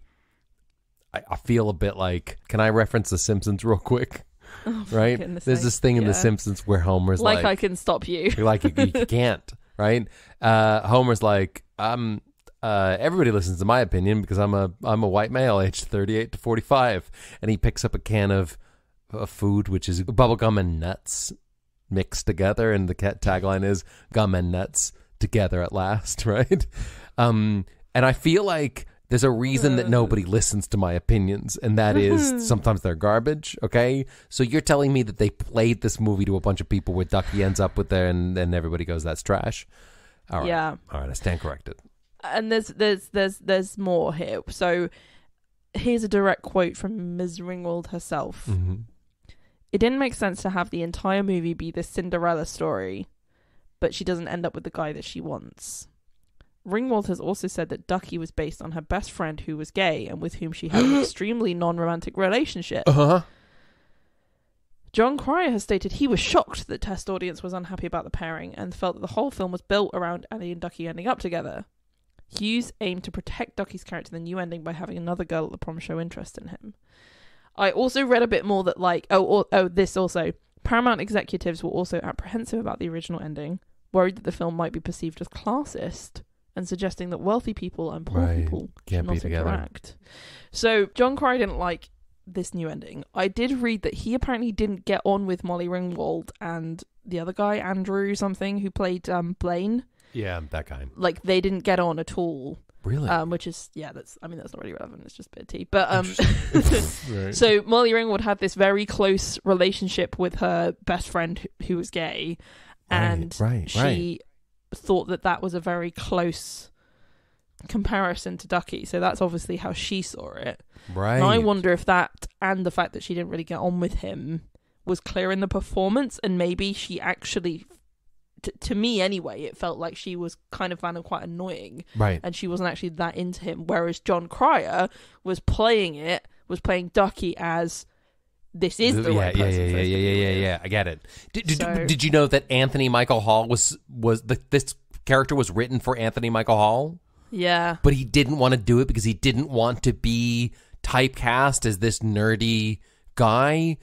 I, I feel a bit like, can I reference The Simpsons real quick? Oh, right? There's sake. this thing in The Simpsons where Homer's like, like, "I can stop you." like you, you can't, right? Uh, Homer's like, "I'm." Uh, everybody listens to my opinion because I'm a I'm a white male, aged 38 to 45, and he picks up a can of, of food which is bubblegum and nuts mixed together, and the tagline is "gum and nuts together at last," right? Um, and I feel like there's a reason that uh. nobody listens to my opinions, and that is sometimes they're garbage. Okay, so you're telling me that they played this movie to a bunch of people where Ducky ends up with there, and then everybody goes, "That's trash." All right, Yeah. all right, I stand corrected. and there's there's there's there's more here. So here's a direct quote from Ms. Ringwald herself. hmm It didn't make sense to have the entire movie be this Cinderella story, but she doesn't end up with the guy that she wants. Ringwald has also said that Ducky was based on her best friend who was gay and with whom she had an extremely non romantic relationship. Uh-huh. John Cryer has stated he was shocked that test audience was unhappy about the pairing and felt that the whole film was built around Annie and Ducky ending up together. Hughes aimed to protect Ducky's character in the new ending by having another girl at the prom show interest in him. I also read a bit more that like oh oh, oh this also Paramount executives were also apprehensive about the original ending, worried that the film might be perceived as classist and suggesting that wealthy people and poor right. people Can't not together. interact. So John Cry didn't like this new ending. I did read that he apparently didn't get on with Molly Ringwald and the other guy, Andrew something, who played um, Blaine. Yeah, that guy. Like they didn't get on at all. Really? Um, which is yeah, that's I mean that's not really relevant. It's just a bit of tea. But um, right. so Molly Ringwald had this very close relationship with her best friend who, was gay, and right, right, she thought that that was a very close comparison to Ducky. So that's obviously how she saw it. Right. And I wonder if that and the fact that she didn't really get on with him was clear in the performance, and maybe she actually. T- to me, anyway, it felt like she was kind of found him quite annoying, right? And she wasn't actually that into him. Whereas John Cryer was playing it, was playing Ducky as this is the yeah, right yeah, person. Yeah, yeah, yeah, yeah, yeah, yeah. I get it. Did, did, so, did you know that Anthony Michael Hall was was the, this character was written for Anthony Michael Hall? Yeah, but he didn't want to do it because he didn't want to be typecast as this nerdy guy.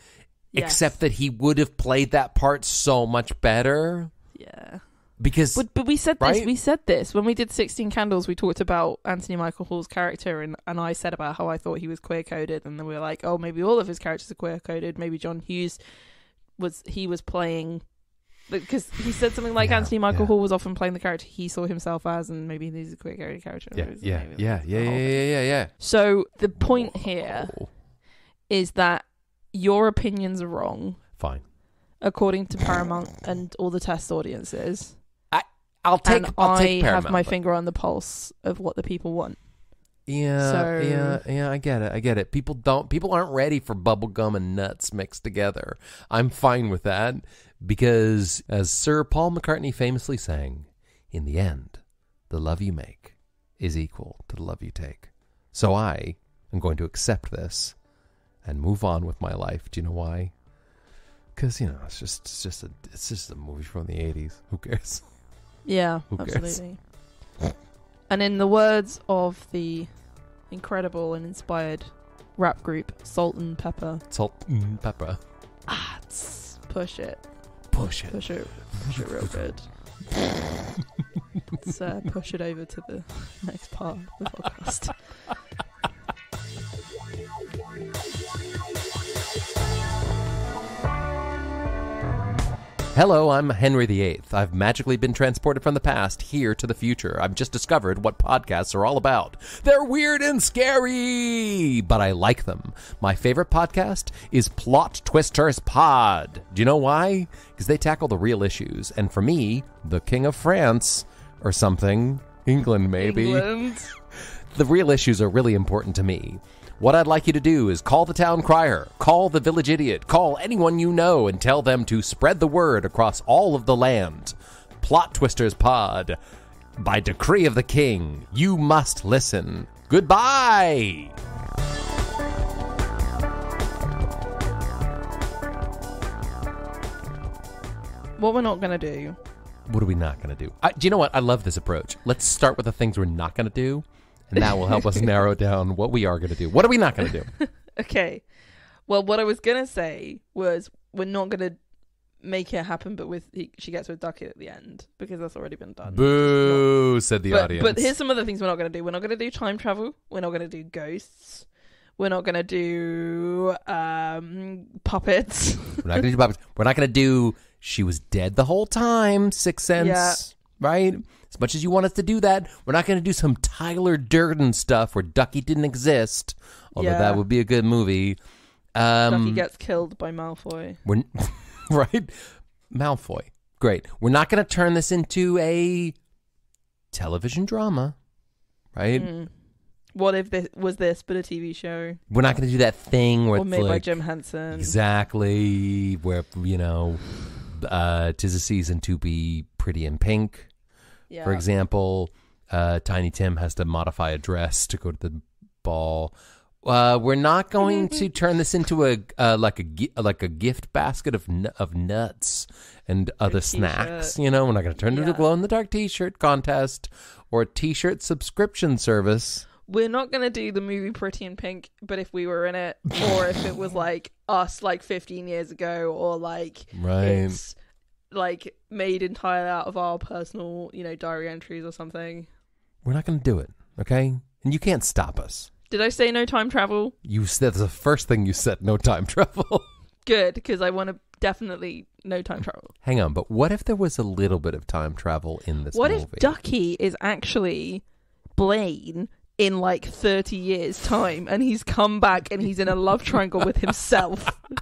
Yes. Except that he would have played that part so much better. Yeah because but, but we said right? this we said this when we did 16 candles we talked about anthony michael hall's character and, and i said about how i thought he was queer coded and then we were like oh maybe all of his characters are queer coded maybe john hughes was he was playing because he said something like yeah, Anthony Michael yeah. Hall was often playing the character he saw himself as, and maybe he's a queer character. Yeah, yeah, yeah, yeah, yeah, yeah, yeah, yeah. So the point here is that your opinions are wrong. Fine. According to Paramount and all the test audiences. I'll take. And I'll I have my finger on the pulse of what the people want. Yeah, so... yeah, yeah. I get it. I get it. People don't. People aren't ready for bubblegum and nuts mixed together. I'm fine with that because, as Sir Paul McCartney famously sang, in the end, the love you make is equal to the love you take. So I am going to accept this and move on with my life. Do you know why? Because you know it's just it's just a it's just a movie from the '80s. Who cares? Yeah, Who cares? absolutely. and in the words of the incredible and inspired rap group Salt and Pepper, Salt and pepper. ah, tss, push it, Push it. push it, push it real good. Let's uh, push it over to the next part of the podcast. Hello, I'm Henry VIII. I've magically been transported from the past here to the future. I've just discovered what podcasts are all about. They're weird and scary, but I like them. My favorite podcast is Plot Twisters Pod. Do you know why? Because they tackle the real issues. And for me, the King of France or something, England maybe. England. the real issues are really important to me. What I'd like you to do is call the town crier, call the village idiot, call anyone you know, and tell them to spread the word across all of the land. Plot Twisters Pod. By decree of the king, you must listen. Goodbye! What we're not going to do. What are we not going to do? I, do you know what? I love this approach. Let's start with the things we're not going to do and that will help us narrow down what we are going to do. What are we not going to do? okay. Well, what I was going to say was we're not going to make it happen, but with he, she gets with ducky at the end because that's already been done. Boo, said the but, audience. But here's some other things we're not going to do. We're not going to do time travel. We're not going to do ghosts. We're not going to do um, puppets. we're not going to do puppets. We're not going to do she was dead the whole time. Six Sense, yeah. right? As much as you want us to do that, we're not going to do some Tyler Durden stuff where Ducky didn't exist. Although yeah. that would be a good movie. Um, Ducky gets killed by Malfoy. We're, right? Malfoy. Great. We're not going to turn this into a television drama, right? Mm. What if this was this but a TV show? We're not going to do that thing where or made like, by Jim Henson. Exactly. Where you know, uh, tis a season to be pretty in pink. Yeah. For example, uh, Tiny Tim has to modify a dress to go to the ball. Uh, we're not going mm-hmm. to turn this into a uh, like a like a gift basket of of nuts and other snacks. You know, we're not going to turn it yeah. into a glow in the dark T-shirt contest or a T-shirt subscription service. We're not going to do the movie Pretty in Pink, but if we were in it, or if it was like us like 15 years ago, or like right like made entirely out of our personal, you know, diary entries or something. We're not going to do it, okay? And you can't stop us. Did I say no time travel? You said the first thing you said no time travel. Good, because I want to definitely no time travel. Hang on, but what if there was a little bit of time travel in this What movie? if Ducky is actually Blaine in like 30 years' time and he's come back and he's in a love triangle with himself?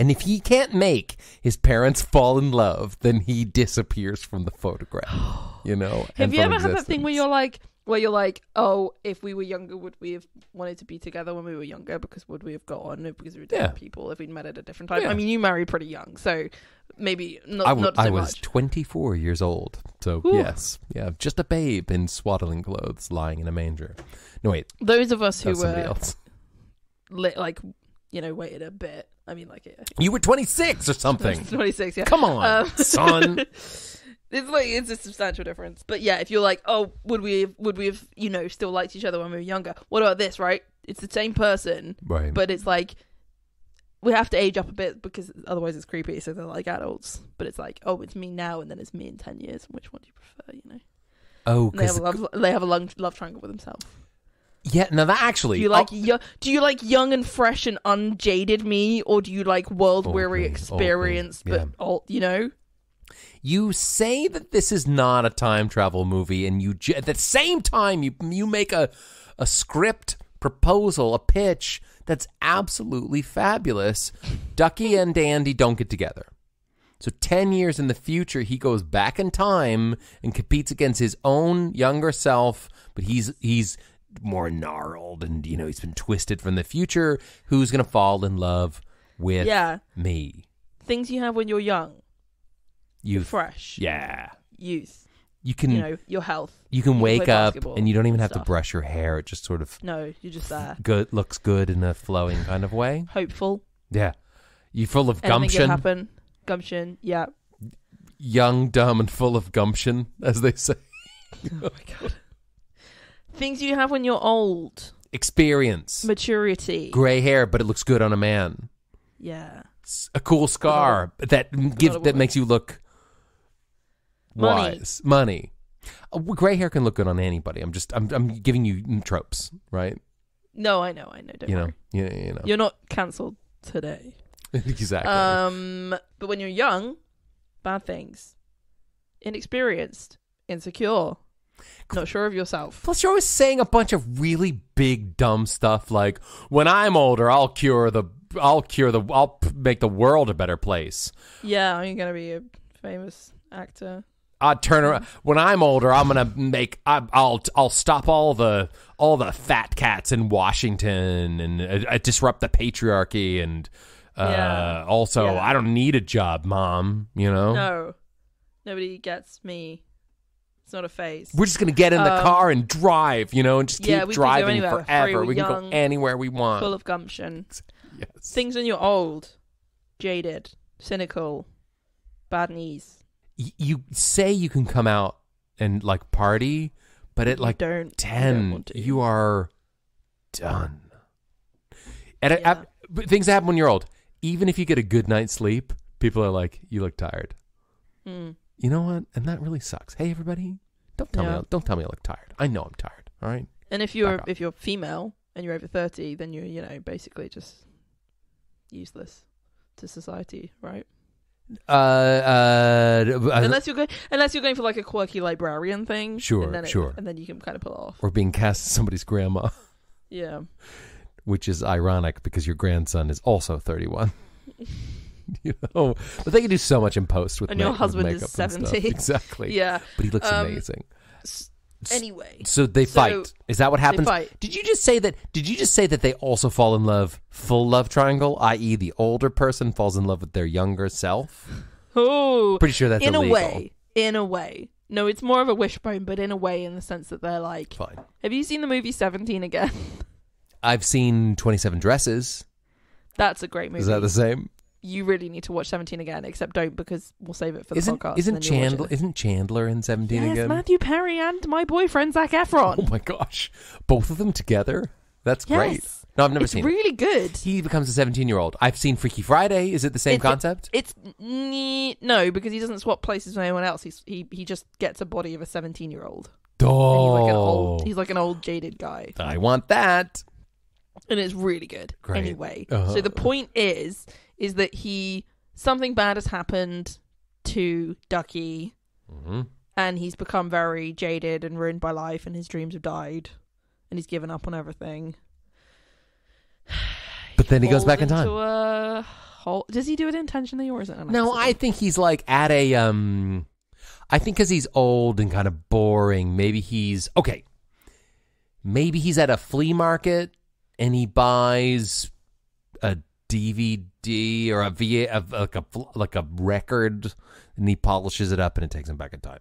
And if he can't make his parents fall in love, then he disappears from the photograph. You know. have you ever existence. had that thing where you're like, where you're like, oh, if we were younger, would we have wanted to be together when we were younger? Because would we have got on because we were different yeah. people if we'd met at a different time? Yeah. I mean, you married pretty young, so maybe not. I, w- not so I was 24 years old, so Ooh. yes, yeah, just a babe in swaddling clothes, lying in a manger. No wait, those of us who were else. like you know waited a bit I mean, like, yeah. You were 26 or something. 26, yeah. Come on, um, son. it's like it's a substantial difference. But yeah, if you're like, oh, would we have, would we have you know still liked each other when we were younger? What about this? Right, it's the same person, right? But it's like we have to age up a bit because otherwise it's creepy. So they're like adults, but it's like, oh, it's me now, and then it's me in ten years. Which one do you prefer? You know? Oh, they have a love, they have a love triangle with themselves. Yeah, now that actually. Do you like oh, yo- do you like young and fresh and unjaded me, or do you like world oh, weary okay, oh, oh, experience? yeah. But old, you know. You say that this is not a time travel movie, and you at the same time you you make a a script proposal, a pitch that's absolutely fabulous. Ducky and Dandy don't get together. So 10 years in the future, he goes back in time and competes against his own younger self, but he's he's more gnarled and you know he's been twisted from the future who's gonna fall in love with yeah. me things you have when you're young you're fresh yeah youth you can you know your health you can you wake up and you don't even have stuff. to brush your hair it just sort of no you're just there good looks good in a flowing kind of way hopeful yeah you're full of Anything gumption happen gumption yeah young dumb and full of gumption as they say oh my god Things you have when you're old. Experience. Maturity. Gray hair, but it looks good on a man. Yeah. a cool scar that gives that makes you look wise. Money. Uh, gray hair can look good on anybody. I'm just I'm I'm giving you tropes, right? No, I know, I know. Don't you know. worry. You, you know. You're not cancelled today. exactly. Um, but when you're young, bad things, inexperienced, insecure, not sure of yourself. Plus, you're always saying a bunch of really big, dumb stuff like, when I'm older, I'll cure the. I'll cure the. I'll make the world a better place. Yeah, you am gonna be a famous actor. I turn around when I'm older. I'm gonna make. I, will I'll stop all the all the fat cats in Washington and uh, disrupt the patriarchy. And uh, yeah. also, yeah. I don't need a job, mom. You know. No, nobody gets me. It's not a phase. We're just gonna get in the um, car and drive, you know, and just yeah, keep driving forever. we can go anywhere we want. Full of gumption. Yes. Things when you're old, jaded, cynical, bad knees. Y- you say you can come out and like party, but at like don't, 10 don't you are done. And yeah. things happen when you're old. Even if you get a good night's sleep, people are like, "You look tired." Mm you know what? And that really sucks. Hey, everybody, don't tell yeah. me. I, don't tell me I look tired. I know I'm tired. All right. And if you're if you're female and you're over thirty, then you're you know basically just useless to society, right? Uh, uh, uh unless you're going, unless you're going for like a quirky librarian thing, sure, and it, sure, and then you can kind of pull off, or being cast as somebody's grandma, yeah, which is ironic because your grandson is also thirty-one. you know, but they can do so much in post with. And your ma- husband is seventy, exactly. Yeah, but he looks um, amazing. Anyway, so they so fight. Is that what happens? Did you just say that? Did you just say that they also fall in love, full love triangle, i.e., the older person falls in love with their younger self? Oh, pretty sure that's in illegal. a way. In a way, no, it's more of a wishbone, but in a way, in the sense that they're like, Fine. Have you seen the movie Seventeen again? I've seen Twenty Seven Dresses. That's a great movie. Is that the same? you really need to watch Seventeen again, except don't because we'll save it for the isn't, podcast. Isn't Chandler? Isn't Chandler in Seventeen yes, again? Matthew Perry and my boyfriend Zach Efron. Oh my gosh, both of them together. That's yes. great. No, I've never it's seen. Really it. good. He becomes a seventeen-year-old. I've seen Freaky Friday. Is it the same it's, concept? It's no, because he doesn't swap places with anyone else. He's, he he just gets a body of a seventeen-year-old. Oh, he's like, he's like an old jaded guy. I want that. And it's really good. Great. Anyway, uh-huh. so the point is, is that he something bad has happened to Ducky, mm-hmm. and he's become very jaded and ruined by life, and his dreams have died, and he's given up on everything. But then he, goes back in time. A Does he do it intentionally, or is it? no, I think he's like at a. um I think because he's old and kind of boring. Maybe he's okay. Maybe he's at a flea market and he buys a DVD or a V a, like a like a record, and he polishes it up and it takes him back in time.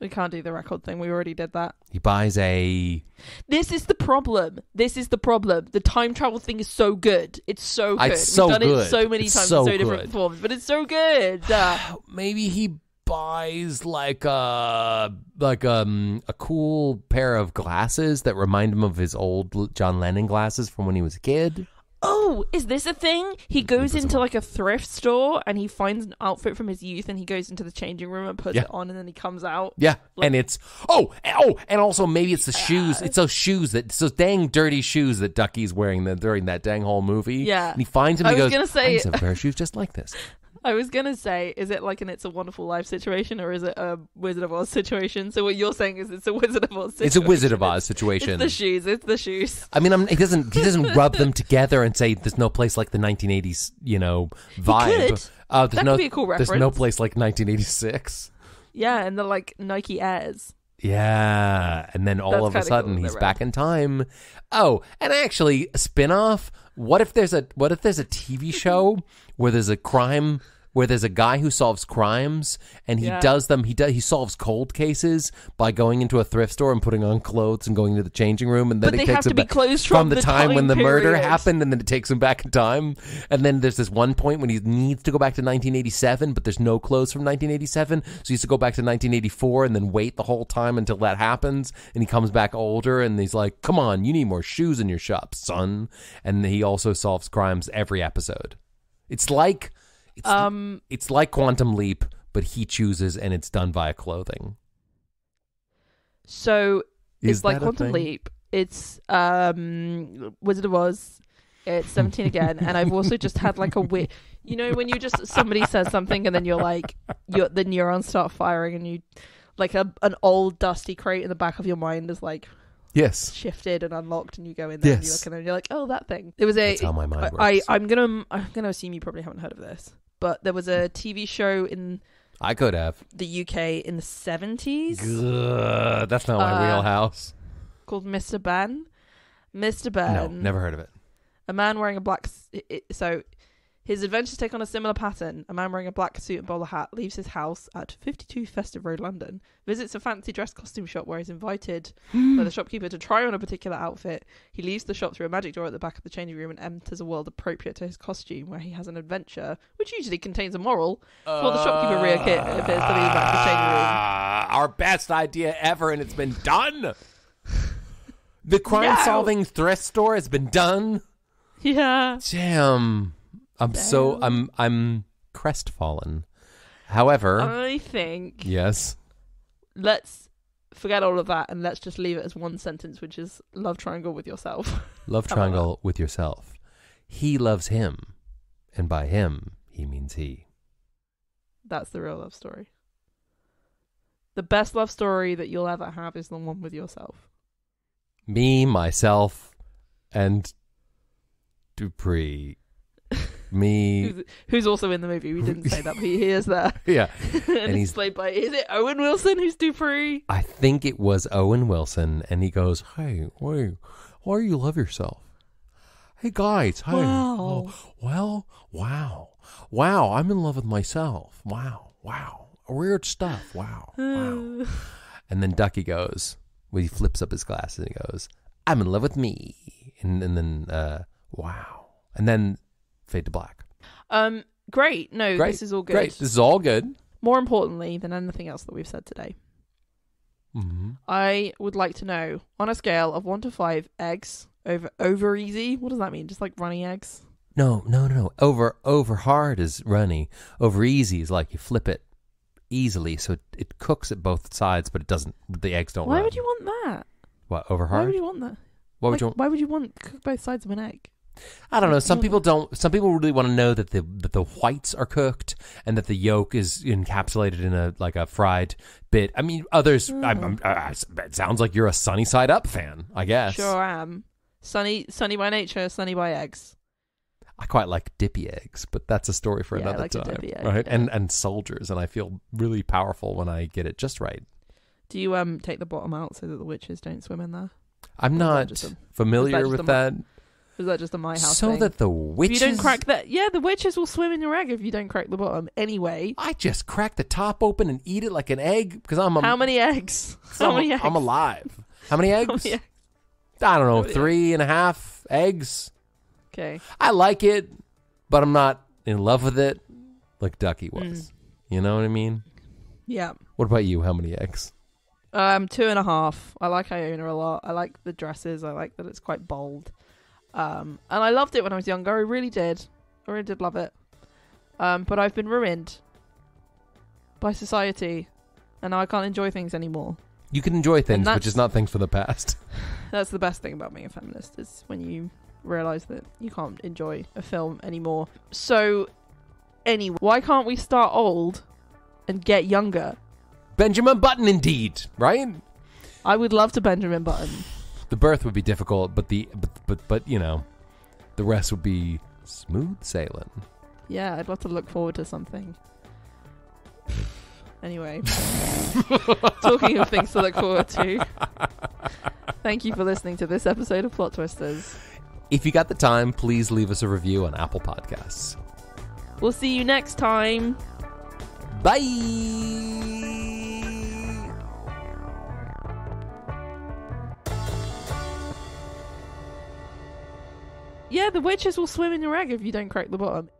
We can't do the record thing. We already did that. He buys a. This is the problem. This is the problem. The time travel thing is so good. It's so good. It's so We've done good. it so many it's times so in so different forms, but it's so good. Maybe he buys like a like um a cool pair of glasses that remind him of his old John Lennon glasses from when he was a kid oh, is this a thing? He goes into like a thrift store and he finds an outfit from his youth and he goes into the changing room and puts Yeah. it on and then he comes out. Yeah, Like- and it's oh oh, and also maybe it's the shoes. It's those shoes that it's those dang dirty shoes that Ducky's wearing the, during that dang whole movie. Yeah. and he finds him. I and he was goes, gonna say- I need some pair of shoes just like this. I was gonna say, is it like an "It's a Wonderful Life" situation, or is it a Wizard of Oz situation? So what you're saying is it's a Wizard of Oz. situation. It's a Wizard of Oz situation. It's the shoes. It's the shoes. I mean, I'm, he doesn't he doesn't rub them together and say there's no place like the 1980s, you know, vibe. Uh, there's that no, could be a cool reference. There's no place like 1986. Yeah, and the like Nike Airs. Yeah, and then all That's of a sudden cool he's back in time. Oh, and actually, a spin-off. What if there's a what if there's a TV show where there's a crime where there's a guy who solves crimes and he yeah. does them he does he solves cold cases by going into a thrift store and putting on clothes and going into the changing room and then but it takes him from, from, the, the time, time, when the period. murder happened and then it takes him back in time and then there's this one point when he needs to go back to 1987 but there's no clothes from 1987 so he has to go back to 1984 and then wait the whole time until that happens and he comes back older and he's like come on you need more shoes in your shop son and he also solves crimes every episode it's like it's, um, it's like Quantum Leap, but he chooses and it's done via clothing. So Is it's like Quantum Leap. It's um, Wizard of Oz. It's 17 again. and I've also just had like a weird. You know, when you just. Somebody says something and then you're like. you the neurons start firing and you. Like a, an old dusty crate in the back of your mind is like yes shifted and unlocked and you go in there and you look in there and you're like oh that thing It was a That's how my mind works. I, I am gonna i'm gonna assume you probably haven't heard of this but there was a tv show in I could have. the uk in the 70s Gah, that's not my Uh, wheelhouse. called mr ben mr ben No, never heard of it. a man wearing a black so his adventures take on a similar pattern. A man wearing a black suit and bowler hat leaves his house at 52 Festive Road, London, visits a fancy dress costume shop where he's invited by the shopkeeper to try on a particular outfit. He leaves the shop through a magic door at the back of the changing room and enters a world appropriate to his costume where he has an adventure, which usually contains a moral. Uh, while the shopkeeper reappears to the back of the changing room. Ah, our best idea ever, and it's been done! the crime solving no. thrift store has been done? Yeah. Damn. I'm Damn. so I'm I'm crestfallen. However, I think yes. Let's forget all of that and let's just leave it as one sentence, which is love triangle with yourself. Love triangle with yourself. He loves him, and by him he means he. That's the real love story. The best love story that you'll ever have is the one with yourself. Me, myself, and Dupree me. Who's, who's, also in the movie? We didn't say that, but he is there. yeah, and, and, he's played by is it Owen Wilson who's Dupree? I think it was Owen Wilson, and he goes, "Hey, why, why you love yourself? Hey guys, hey, wow. Oh, well, wow, wow, I'm in love with myself. Wow, wow, weird stuff. Wow, wow." and then Ducky goes, well, he flips up his glasses and he goes, "I'm in love with me," and, and then uh, wow, and then fade to black. Um, great. No, Great. this is all good. Great. This is all good. More importantly than anything else that we've said today, hmm I would like to know on a scale of one to five eggs over over easy. What does that mean? Just like runny eggs. No, no, no, no. Over over hard is runny. Over easy is like you flip it easily, so it, it cooks at both sides, but it doesn't. The eggs don't. Why run. would you want that? What over hard? Why would you want that? what would you want? Why would you want cook both sides of an egg? I don't know. Some mm-hmm. people don't. Some people really want to know that the that the whites are cooked and that the yolk is encapsulated in a like a fried bit. I mean, others. Mm. I'm, mm-hmm. I'm, I, it sounds like you're a sunny side up fan. I guess. Sure am. Sunny, sunny by nature, sunny by eggs. I quite like dippy eggs, but that's a story for yeah, another like time, egg, right? Yeah. And and soldiers, and I feel really powerful when I get it just right. Do you um take the bottom out so that the witches don't swim in there? I'm not familiar with that is that just a my house? So thing? that the witches. If you don't crack that. Yeah, the witches will swim in your egg if you don't crack the bottom. Anyway. I just crack the top open and eat it like an egg because I'm. A... How many eggs? How I'm, many eggs? I'm alive. How many eggs? How many eggs? I don't know, three and a half eggs? eggs. Okay. I like it, but I'm not in love with it like Ducky hmm. was. Mm. You know what I mean? Yeah. What about you? How many eggs? Um, two and a half. I like Iona a lot. I like the dresses. I like that it's quite bold. Um, and I loved it when I was younger. I really did. I really did love it. Um, but I've been ruined by society, and now I can't enjoy things anymore. You can enjoy things, which is not things for the past. That's the best thing about being a feminist is when you realize that you can't enjoy a film anymore. So, anyway, why can't we start old and get younger? Benjamin Button, indeed, right? I would love to Benjamin Button. The birth would be difficult, but the but but, but you know, the rest would be smooth sailing. Yeah, I'd love to look forward to something. Anyway, talking of things to look forward to, thank you for listening to this episode of Plot Twisters. If you got the time, please leave us a review on Apple Podcasts. We'll see you next time. Bye. Yeah, the witches will swim in your egg if you don't crack the bottom.